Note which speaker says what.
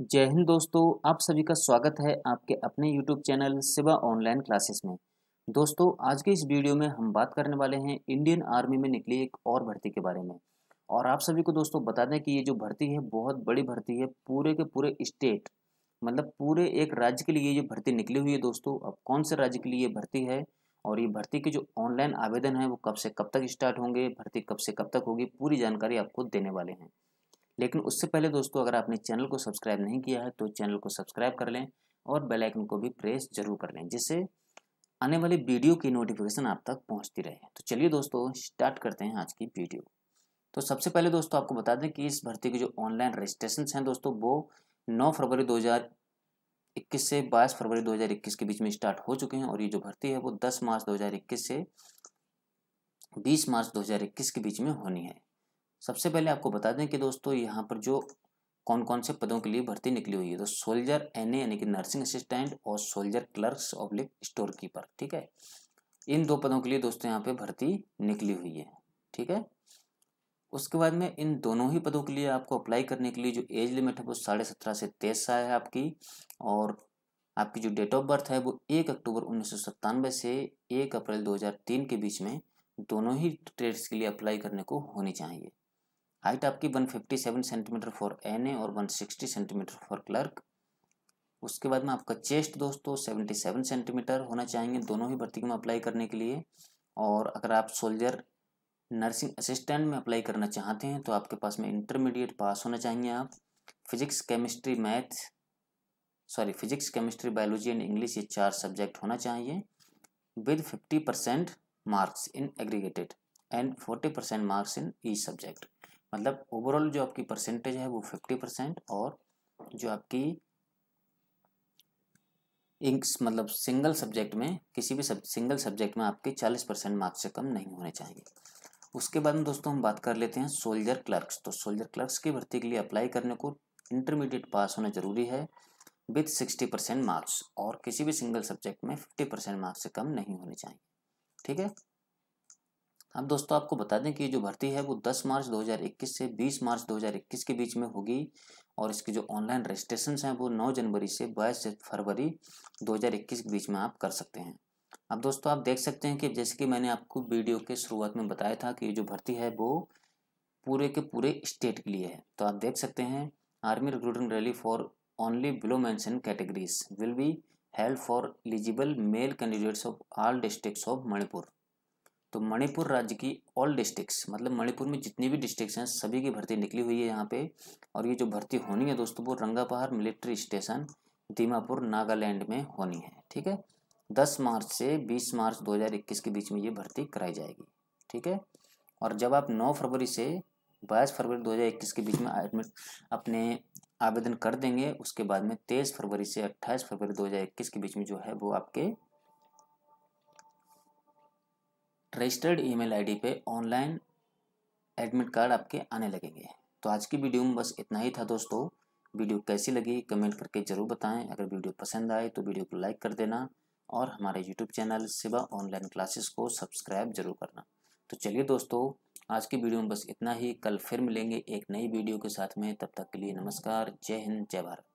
Speaker 1: जय हिंद दोस्तों आप सभी का स्वागत है आपके अपने YouTube channel Siva online classes में दोस्तों आज के इस वीडियो में हम बात करने वाले हैं इंडियन आर्मी में निकली एक और भर्ती के बारे में और आप सभी को दोस्तों बता दें कि ये जो भर्ती है बहुत बड़ी भर्ती है पूरे के पूरे स्टेट मतलब पूरे एक राज्य के लिए ये भर्ती निकली हुई है दोस्तों अब कौन से राज्य के लिए ये भर्ती है और ये भर्ती के जो ऑनलाइन आवेदन है वो कब से कब तक स्टार्ट होंगे भर्ती कब से कब तक होगी पूरी जानकारी आपको देने वाले हैं लेकिन उससे पहले दोस्तों अगर आपने चैनल को सब्सक्राइब नहीं किया है तो चैनल को सब्सक्राइब कर लें और बेल आइकन को भी प्रेस जरूर कर लें जिससे आने वाली वीडियो की नोटिफिकेशन आप तक पहुंचती रहे तो चलिए दोस्तों स्टार्ट करते हैं आज की वीडियो तो सबसे पहले दोस्तों आपको बता दें कि इस भर्ती की जो ऑनलाइन रजिस्ट्रेशन हैं दोस्तों वो 9 फरवरी 2021 से 22 फरवरी 2021 के बीच में स्टार्ट हो चुके हैं और ये जो भर्ती है वो 10 मार्च 2021 से 20 मार्च 2021 के बीच में होनी है सबसे पहले आपको बता दें कि दोस्तों यहाँ पर जो कौन कौन से पदों के लिए भर्ती निकली हुई है तो सोल्जर एन यानी कि नर्सिंग असिस्टेंट और soldier clerks oblique store keeper ठीक है इन दो पदों के लिए दोस्तों यहाँ पे भर्ती निकली हुई है ठीक है उसके बाद में इन दोनों ही पदों के लिए आपको अप्लाई करने के लिए जो एज लिमिट है वो साढ़े सत्रह से तेईस साल है आपकी और आपकी जो डेट ऑफ बर्थ है वो एक अक्टूबर उन्नीस से एक अप्रैल तीन के बीच में दोनों ही ट्रेड्स के लिए अप्लाई करने को होनी चाहिए हाइट आपकी 157 सेंटीमीटर फॉर एन और 160 सेंटीमीटर फॉर क्लर्क उसके बाद में आपका चेस्ट दोस्तों 77 सेंटीमीटर होना चाहिए दोनों ही भर्ती में अप्लाई करने के लिए और अगर आप सोल्जर नर्सिंग असिस्टेंट में अप्लाई करना चाहते हैं तो आपके पास में इंटरमीडिएट पास होना चाहिए आप physics chemistry math sorry physics chemistry biology and English ये चार सब्जेक्ट होना चाहिए with fifty percent marks in aggregated and forty percent marks in each subject मतलब ओवरऑल जो आपकी परसेंटेज है वो फिफ्टी परसेंट और जो आपकी इंक्स मतलब सिंगल सब्जेक्ट में किसी भी सब सिंगल सब्जेक्ट में आपके चालीस परसेंट मार्क्स से कम नहीं होने चाहिए उसके बाद में दोस्तों हम बात कर लेते हैं सोल्जर क्लर्क्स तो सोल्जर क्लर्क्स की भर्ती के लिए अप्लाई करने को इंटरमीडिएट पास होना जरूरी है विथ सिक्सटी परसेंट मार्क्स और किसी भी सिंगल सब्जेक्ट में फिफ्टी परसेंट मार्क्स से कम नहीं होने चाहिए ठीक है अब दोस्तों आपको बता दें कि जो भर्ती है वो 10 मार्च 2021 से 20 मार्च 2021 के बीच में होगी और इसकी जो ऑनलाइन रजिस्ट्रेशन हैं वो 9 जनवरी से 22 फरवरी 2021 के बीच में आप कर सकते हैं अब दोस्तों आप देख सकते हैं कि जैसे कि मैंने आपको वीडियो के शुरुआत में बताया था कि ये जो भर्ती है वो पूरे के पूरे स्टेट के लिए है तो आप देख सकते हैं army recruiting rally for only below mentioned categories will be held for eligible male candidates of all district of Manipur तो मणिपुर राज्य की ऑल डिस्ट्रिक्स मतलब मणिपुर में जितनी भी डिस्ट्रिक्स हैं सभी की भर्ती निकली हुई है यहाँ पे और ये जो भर्ती होनी है दोस्तों वो रंगापहार मिलिट्री स्टेशन दीमापुर नागालैंड में होनी है ठीक है दस मार्च से बीस मार्च 2021 के बीच में ये भर्ती कराई जाएगी ठीक है और जब आप नौ फरवरी से बाईस फरवरी 2021 के बीच में एडमिट अपने आवेदन कर देंगे उसके बाद में तेईस फरवरी से अट्ठाईस फरवरी 2021 के बीच में जो है वो आपके रजिस्टर्ड ईमेल आईडी पे ऑनलाइन एडमिट कार्ड आपके आने लगेंगे तो आज की वीडियो में बस इतना ही था दोस्तों वीडियो कैसी लगी कमेंट करके ज़रूर बताएं अगर वीडियो पसंद आए तो वीडियो को लाइक कर देना और हमारे YouTube channel Siva online classes को सब्सक्राइब जरूर करना तो चलिए दोस्तों आज की वीडियो में बस इतना ही कल फिर मिलेंगे एक नई वीडियो के साथ में तब तक के लिए नमस्कार जय हिंद जय भारत